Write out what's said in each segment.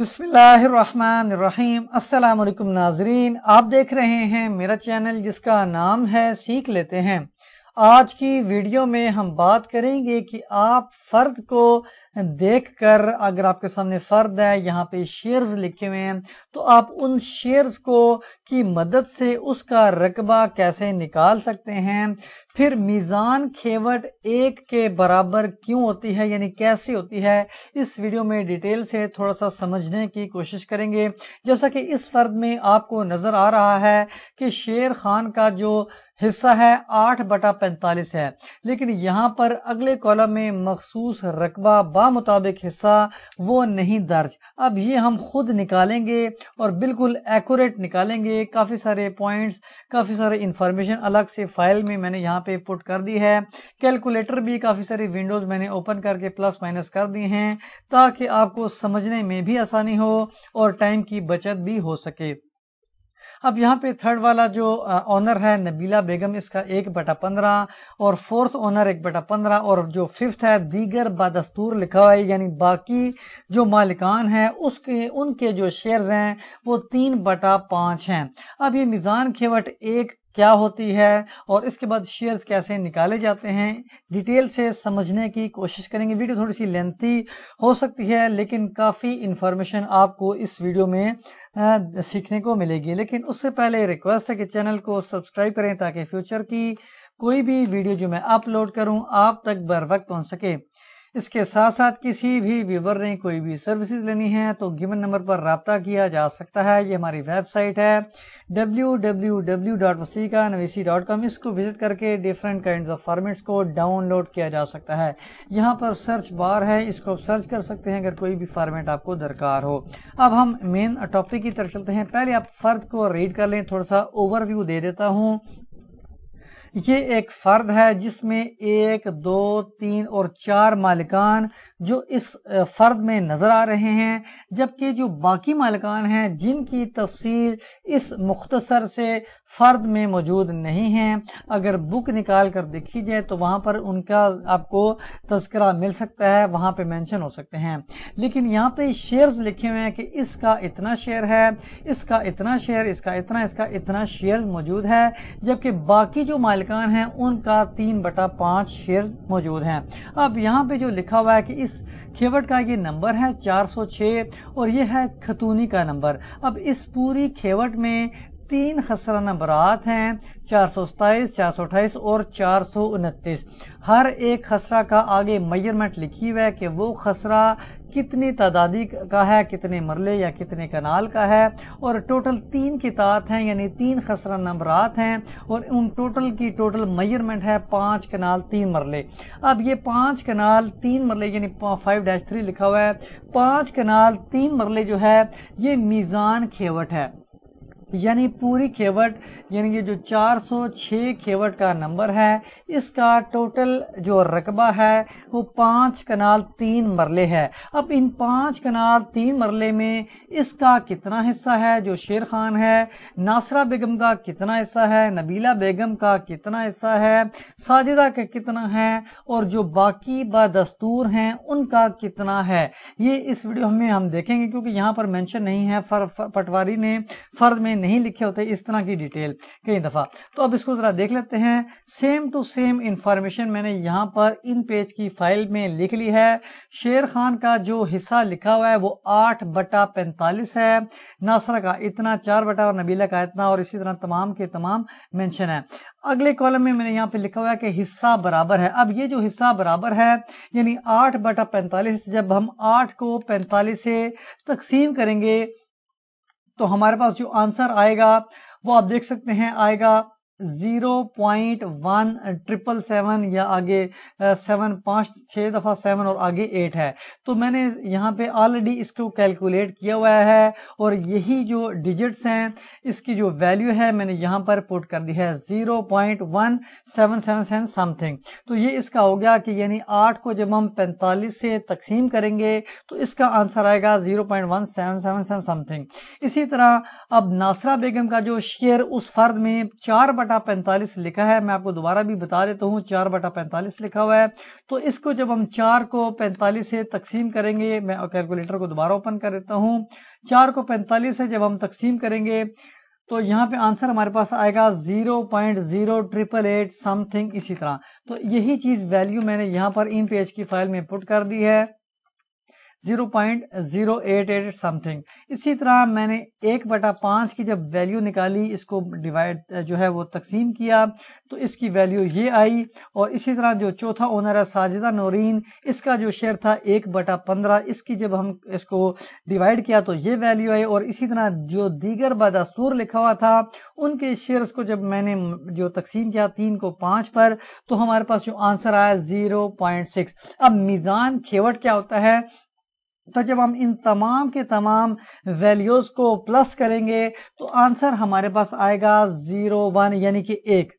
बिस्मिल्लाहिर्रहमानिर्रहीम अस्सलाम नाजरीन आप देख रहे हैं मेरा चैनल जिसका नाम है सीख लेते हैं आज की वीडियो में हम बात करेंगे कि आप फ़र्द को देखकर अगर आपके सामने फ़र्द है यहाँ पे शेयर्स लिखे हुए हैं तो आप उन शेयर्स को की मदद से उसका रकबा कैसे निकाल सकते हैं फिर मीज़ान खेवट एक के बराबर क्यों होती है यानी कैसे होती है इस वीडियो में डिटेल से थोड़ा सा समझने की कोशिश करेंगे जैसा कि इस फ़र्द में आपको नज़र आ रहा है कि शेर खान का जो हिस्सा है आठ बटा पैंतालीस है लेकिन यहाँ पर अगले कॉलम में मखसूस रकबा बामुताबिक हिस्सा वो नहीं दर्ज अब ये हम खुद निकालेंगे और बिल्कुल एक्यूरेट निकालेंगे काफ़ी सारे पॉइंट्स काफ़ी सारे इंफॉर्मेशन अलग से फाइल में मैंने यहाँ पे पुट कर दी है कैलकुलेटर भी काफ़ी सारी विंडोज़ मैंने ओपन करके प्लस माइनस कर दी हैं ताकि आपको समझने में भी आसानी हो और टाइम की बचत भी हो सके अब यहाँ पे थर्ड वाला जो ऑनर है नबीला बेगम इसका एक बटा पंद्रह और फोर्थ ऑनर एक बटा पंद्रह और जो फिफ्थ है दीगर बदस्तूर लिखा हुआ है यानी बाकी जो मालिकान हैं उसके उनके जो शेयर्स हैं वो तीन बटा पाँच हैं अब ये मिज़ान खेवट एक क्या होती है और इसके बाद शेयर्स कैसे निकाले जाते हैं डिटेल से समझने की कोशिश करेंगे वीडियो थोड़ी सी लेंथी हो सकती है लेकिन काफ़ी इन्फॉर्मेशन आपको इस वीडियो में आ, सीखने को मिलेगी लेकिन उससे पहले रिक्वेस्ट है कि चैनल को सब्सक्राइब करें ताकि फ्यूचर की कोई भी वीडियो जो मैं अपलोड करूं आप तक बर वक्त पहुंच सके इसके साथ साथ किसी भी व्यूवर ने कोई भी सर्विसेज लेनी है तो गिवन नंबर पर रबता किया जा सकता है ये हमारी वेबसाइट है W W W dot com इसको विजिट करके डिफरेंट काइंड ऑफ फॉर्मेट्स को डाउनलोड किया जा सकता है यहाँ पर सर्च बार है इसको आप सर्च कर सकते हैं अगर कोई भी फॉर्मेट आपको दरकार हो अब हम मेन टॉपिक की तरफ चलते हैं पहले आप फर्द को रीड कर लें थोड़ा सा ओवरव्यू दे देता हूँ ये एक फर्द है जिसमें एक दो तीन और चार मालिकान जो इस फर्द में नज़र आ रहे हैं जबकि जो बाकी मालिकान हैं जिनकी तफसील इस मुख्तसर से फर्द में मौजूद नहीं है अगर बुक निकाल कर देखी जाए तो वहां पर उनका आपको तस्करा मिल सकता है वहां पर मेंशन हो सकते हैं लेकिन यहाँ पे शेयर्स लिखे हुए हैं कि इसका इतना शेयर है इसका इतना शेयर इसका इतना इसका इतना शेयर मौजूद है जबकि बाकी जो मालिक मालिकान हैं उनका तीन बटा पाँच शेयर मौजूद हैं अब यहाँ पे जो लिखा हुआ है कि इस खेवट का ये नंबर है 406 और ये है खतूनी का नंबर अब इस पूरी खेवट में तीन खसरा नंबरात हैं चार सौ सताईस चार सौ अट्ठाईस और चार सौ उनतीस हर एक खसरा का आगे मेजरमेंट लिखी हुआ है कि वो खसरा कितनी तादादी का है कितने मरले या कितने कनाल का है और टोटल तीन कितात हैं यानी तीन खसरा नंबरात हैं और उन टोटल की टोटल मेजरमेंट है पाँच कनाल तीन मरले अब ये पाँच कनाल तीन मरले यानी फाइव डैश थ्री लिखा हुआ है पाँच कनाल तीन मरले जो है ये मीज़ान खेवट है यानी पूरी खेवट यानी ये जो 406 खेवट का नंबर है इसका टोटल जो रकबा है वो पाँच कनाल तीन मरले है अब इन पाँच कनाल तीन मरले में इसका कितना हिस्सा है जो शेर खान है नासरा बेगम का कितना हिस्सा है नबीला बेगम का कितना हिस्सा है साजिदा का कितना है और जो बाकी बदस्तूर हैं उनका कितना है ये इस वीडियो में हम देखेंगे क्योंकि यहाँ पर मैंशन नहीं है फर, फर पटवारी ने फर्द में नहीं लिखे होते इस तरह की डिटेल कई दफ़ा तो अब इसको ज़रा देख लेते हैं सेम टू सेम इंफॉर्मेशन मैंने यहां पर इन पेज की फाइल में लिख ली है शेर खान का जो हिस्सा लिखा हुआ है वो आठ बटा पैंतालीस है नासरा का इतना चार बटा और नबीला का इतना और इसी तरह तमाम के तमाम मैंशन है अगले कॉलम में मैंने यहाँ पे लिखा हुआ है कि हिस्सा बराबर है अब ये जो हिस्सा बराबर है यानी आठ बटा पैंतालीस जब हम आठ को पैंतालीस से तकसीम करेंगे तो हमारे पास जो आंसर आएगा वो आप देख सकते हैं आएगा zero point one triple seven या आगे सेवन पाँच छः दफ़ा सेवन और आगे एट है तो मैंने यहाँ पे ऑलरेडी इसको कैलकुलेट किया हुआ है और यही जो डिजिट्स हैं इसकी जो वैल्यू है मैंने यहाँ पर पुट कर दी है zero point one seven seven seven something तो ये इसका हो गया कि यानी आठ को जब हम पैंतालीस से तकसीम करेंगे तो इसका आंसर आएगा zero point one seven seven seven something इसी तरह अब नासरा बेगम का जो शेयर उस फर्द में चार बटा पैंतालीस लिखा है मैं आपको दोबारा भी बता देता हूँ चार बटा पैंतालीस लिखा हुआ है तो इसको जब हम चार को पैंतालीस से तकसीम करेंगे मैं कैलकुलेटर को दोबारा ओपन कर देता हूँ चार को पैंतालीस से जब हम तकसीम करेंगे तो यहाँ पे आंसर हमारे पास आएगा zero point zero triple eight something इसी तरह तो यही चीज वैल्यू मैंने यहाँ पर इन पेज की फाइल में पुट कर दी है zero point zero eight eight something इसी तरह मैंने एक बटा पांच की जब वैल्यू निकाली इसको डिवाइड जो है वो तकसीम किया तो इसकी वैल्यू ये आई और इसी तरह जो चौथा ओनर है साजिदा नौरीन इसका जो शेयर था एक बटा पंद्रह इसकी जब हम इसको डिवाइड किया तो ये वैल्यू आई और इसी तरह जो दीगर बदस्तूर लिखा हुआ था उनके शेयर को जब मैंने जो तकसीम किया तीन को पांच पर तो हमारे पास जो आंसर आया जीरो पॉइंट सिक्स अब मीज़ान खेवट क्या होता है तो जब हम इन तमाम के तमाम वैल्यूज को प्लस करेंगे तो आंसर हमारे पास आएगा जीरो वन यानी कि एक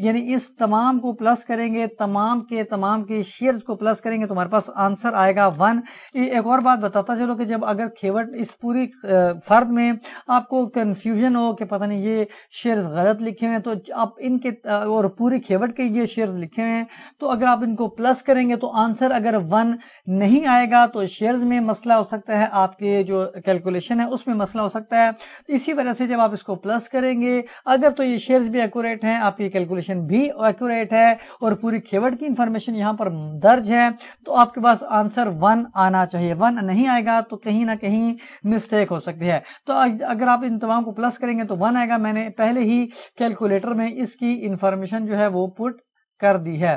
यानी इस तमाम को प्लस करेंगे तमाम के तमाम के शेयर्स को प्लस करेंगे तो हमारे पास आंसर आएगा वन एक और बात बताता चलो कि जब अगर खेवट इस पूरी फर्द में आपको कन्फ्यूजन हो कि पता नहीं ये शेयर्स गलत लिखे हुए हैं तो आप इनके और पूरी खेवट के ये शेयर्स लिखे हुए हैं तो अगर आप इनको प्लस करेंगे तो आंसर अगर वन नहीं आएगा तो शेयर्स में मसला हो सकता है आपके जो कैलकुलेशन है उसमें मसला हो सकता है इसी वजह से जब आप इसको प्लस करेंगे अगर तो ये शेयर्स भी एकूरेट हैं आपकी कैलकुलेशन इन्फॉर्मेशन भी एक्यूरेट है और पूरी खेवट की इन्फॉर्मेशन यहाँ पर दर्ज है तो आपके पास आंसर वन आना चाहिए वन नहीं आएगा तो कहीं ना कहीं मिस्टेक हो सकती है तो अगर आप इन तमाम को प्लस करेंगे तो वन आएगा मैंने पहले ही कैलकुलेटर में इसकी इन्फॉर्मेशन जो है वो पुट कर दी है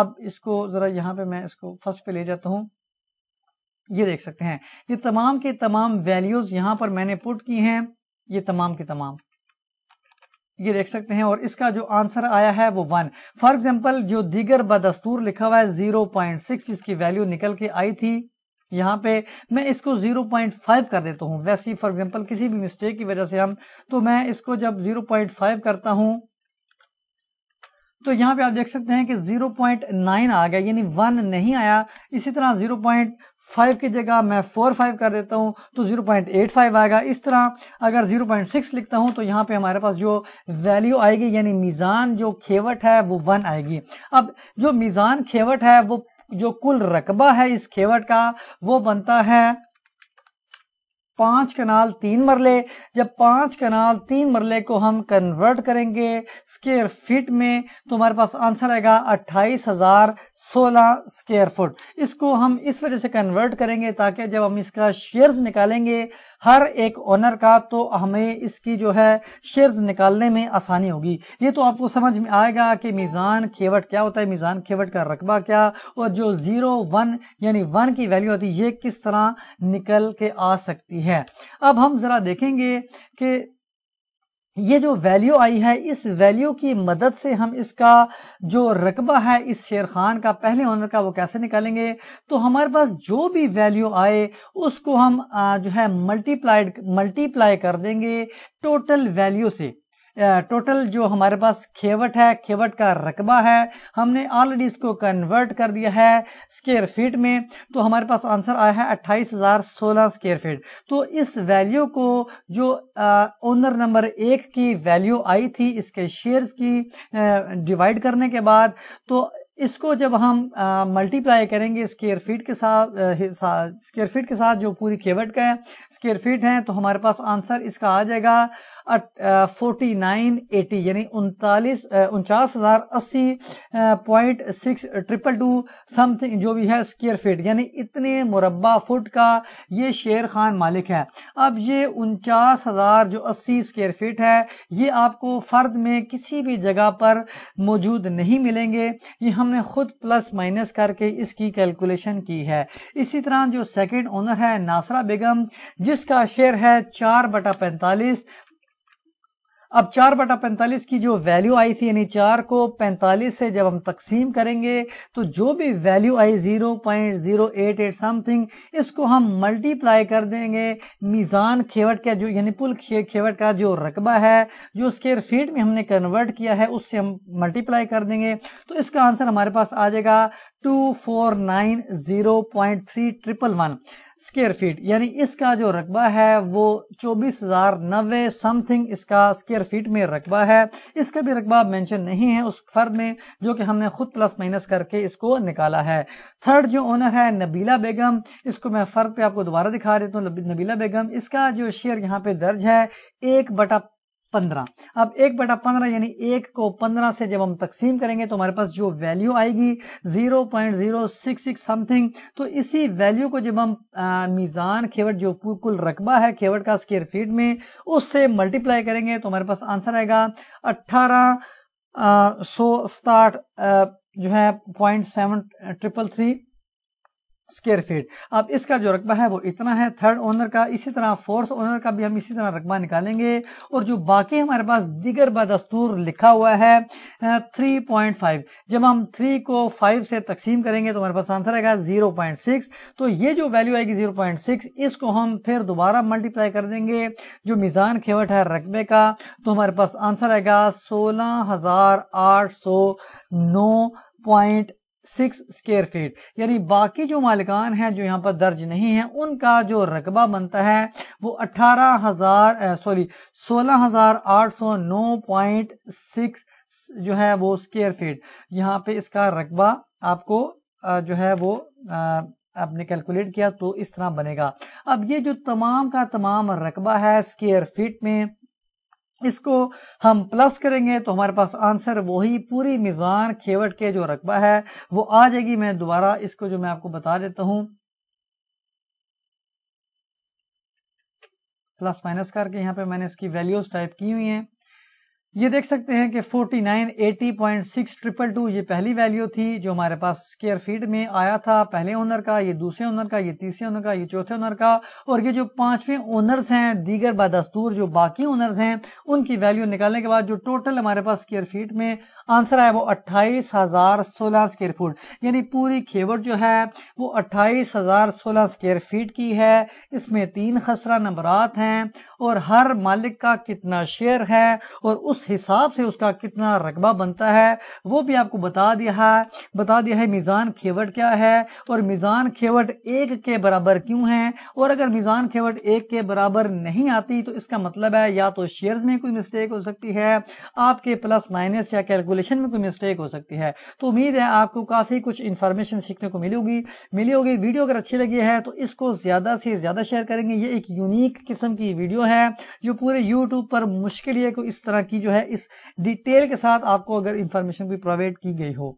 अब इसको जरा यहाँ पे मैं इसको फर्स्ट पे ले जाता हूँ ये देख सकते हैं ये तमाम के तमाम वैल्यूज यहाँ पर मैंने पुट की हैं ये तमाम के तमाम ये देख सकते हैं और इसका जो आंसर आया है वो वन फॉर एग्जाम्पल जो दीगर बदस्तूर लिखा हुआ है जीरो पॉइंट सिक्स इसकी वैल्यू निकल के आई थी यहाँ पे मैं इसको जीरो पॉइंट फाइव कर देता हूँ वैसे फॉर एग्जाम्पल किसी भी मिस्टेक की वजह से हम तो मैं इसको जब जीरो पॉइंट फाइव करता हूं तो यहाँ पे आप देख सकते हैं कि 0.9 आ गया यानी 1 नहीं आया इसी तरह पॉइंट फाइव की जगह मैं फोर फाइव कर देता हूँ तो जीरो पॉइंट एट फाइव आएगा इस तरह अगर जीरो पॉइंट सिक्स लिखता हूँ तो यहाँ पे हमारे पास जो वैल्यू आएगी यानी मीज़ान जो खेवट है वो वन आएगी अब जो मीज़ान खेवट है वो जो कुल रकबा है इस खेवट का वो बनता है पांच कनाल तीन मरले जब पांच कनाल तीन मरले को हम कन्वर्ट करेंगे स्केयर फीट में तो हमारे पास आंसर आएगा अट्ठाईस हजार सोलह स्केयर फुट इसको हम इस वजह से कन्वर्ट करेंगे ताकि जब हम इसका शेयर्स निकालेंगे हर एक ओनर का तो हमें इसकी जो है शेयर्स निकालने में आसानी होगी ये तो आपको समझ में आएगा कि मीज़ान खेवट क्या होता है मीज़ान खेवट का रकबा क्या और जो जीरो वन यानी वन की वैल्यू होती है ये किस तरह निकल के आ सकती है है अब हम जरा देखेंगे कि ये जो वैल्यू आई है इस वैल्यू की मदद से हम इसका जो रकबा है इस शेर खान का पहले ओनर का वो कैसे निकालेंगे तो हमारे पास जो भी वैल्यू आए उसको हम जो है मल्टीप्लाइड मल्टीप्लाई कर देंगे टोटल वैल्यू से टोटल जो हमारे पास खेवट है खेवट का रकबा है हमने ऑलरेडी इसको कन्वर्ट कर दिया है स्केयर फीट में तो हमारे पास आंसर आया है अट्ठाईस हजार सोलह स्केयर फीट तो इस वैल्यू को जो ओनर नंबर एक की वैल्यू आई थी इसके शेयर्स की डिवाइड करने के बाद तो इसको जब हम मल्टीप्लाई करेंगे स्केयर फीट के साथ स्केयर फीट के साथ जो पूरी केवट का है स्केयर फीट है तो हमारे पास आंसर इसका आ जाएगा फोर्टी नाइन एटी यानी उनतालीस उनचास हजार अस्सी point six triple two something जो भी है स्केयर फीट यानी इतने मुरबा फुट का ये शेर खान मालिक है अब ये उनचास हजार जो अस्सी स्केयर फीट है ये आपको फर्द में किसी भी जगह पर मौजूद नहीं मिलेंगे ये हम हमने खुद प्लस माइनस करके इसकी कैलकुलेशन की है इसी तरह जो सेकंड ओनर है नासरा बेगम जिसका शेयर है चार बटा पैंतालीस अब चार बटा पैंतालीस की जो वैल्यू आई थी यानी चार को पैंतालीस से जब हम तकसीम करेंगे तो जो भी वैल्यू आई zero point zero eight eight something इसको हम मल्टीप्लाई कर देंगे मीज़ान खेवट का जो यानी पुल खेवट का जो रकबा है जो स्केयर फीट में हमने कन्वर्ट किया है उससे हम मल्टीप्लाई कर देंगे तो इसका आंसर हमारे पास आ जाएगा two triple one square feet यानी इसका जो रकबा है वो चौबीस हजार नबे समथिंग इसका स्केयर फीट में रकबा है इसका भी रकबा मेंशन नहीं है उस फर्द में जो कि हमने खुद प्लस माइनस करके इसको निकाला है थर्ड जो ओनर है नबीला बेगम इसको मैं फर्द पे आपको दोबारा दिखा देता हूँ नबीला बेगम इसका जो शेयर यहाँ पे दर्ज है एक बटा पंद्रह अब एक बटा पंद्रह यानी एक को पंद्रह से जब हम तकसीम करेंगे तो हमारे पास जो वैल्यू आएगी zero point zero six six something तो इसी वैल्यू को जब हम मीज़ान खेवट जो कुल रकबा है खेवट का स्केयर फीट में उससे मल्टीप्लाई करेंगे तो हमारे पास आंसर आएगा अट्ठारह सौ साठ जो है point seven triple three square feet अब इसका जो रकबा है वो इतना है थर्ड ओनर का इसी तरह फोर्थ ओनर का भी हम इसी तरह रकबा निकालेंगे और जो बाकी हमारे पास दिगर बदस्तूर लिखा हुआ है थ्री पॉइंट फाइव जब हम थ्री को फाइव से तकसीम करेंगे तो हमारे पास आंसर आएगा जीरो पॉइंट सिक्स तो ये जो वैल्यू आएगी जीरो पॉइंट सिक्स इसको हम फिर दोबारा मल्टीप्लाई कर देंगे जो मिजान खेवट है रकबे का तो हमारे पास आंसर आएगा सोलह हजार आठ सौ नौ पॉइंट सिक्स स्केयर फीट यानी बाकी जो मालिकान हैं जो यहाँ पर दर्ज नहीं है उनका जो रकबा बनता है वो अट्ठारह हजार सॉरी सोलह हजार आठ सौ नौ पॉइंट सिक्स जो है वो स्केयर फीट यहाँ पे इसका रकबा आपको जो है वो आपने कैलकुलेट किया तो इस तरह बनेगा अब ये जो तमाम का तमाम रकबा है स्केयर फीट में इसको हम प्लस करेंगे तो हमारे पास आंसर वही पूरी मिज़ान खेवट के जो रकबा है वो आ जाएगी मैं दोबारा इसको जो मैं आपको बता देता हूं प्लस माइनस करके यहां पे मैंने इसकी वैल्यूज टाइप की हुई हैं ये देख सकते हैं कि 4980.6 ट्रिपल टू ये पहली वैल्यू थी जो हमारे पास स्केयर फीट में आया था पहले ओनर का ये दूसरे ओनर का ये तीसरे ओनर का ये चौथे ओनर का और ये जो पांचवें ओनर्स हैं दीगर बदस्तूर जो बाकी ओनर्स हैं उनकी वैल्यू निकालने के बाद जो टोटल हमारे पास स्केयर फीट में आंसर आया वो अट्ठाईस हजार सोलह स्केयर फुट यानी पूरी खेवट जो है वो अट्ठाईस हजार सोलह स्केयर फीट की है इसमें तीन खसरा नंबरात हैं और हर मालिक का कितना शेयर है और उस हिसाब से उसका कितना रकबा बनता है वो भी आपको बता दिया है बता दिया है मिज़ान खेवट क्या है और मिज़ान खेवट एक के बराबर क्यों है और अगर मिज़ान खेवट एक के बराबर नहीं आती तो इसका मतलब है या तो शेयर्स में कोई मिस्टेक हो सकती है आपके प्लस माइनस या कैलकुलेशन में कोई मिस्टेक हो सकती है तो उम्मीद है आपको काफ़ी कुछ इन्फॉर्मेशन सीखने को मिली होगी मिली होगी वीडियो अगर अच्छी लगी है तो इसको ज़्यादा से ज़्यादा शेयर करेंगे ये एक यूनिक किस्म की वीडियो है जो पूरे यूट्यूब पर मुश्किल है को इस तरह की जो है है इस डिटेल के साथ आपको अगर इंफॉर्मेशन भी प्रोवाइड की गई हो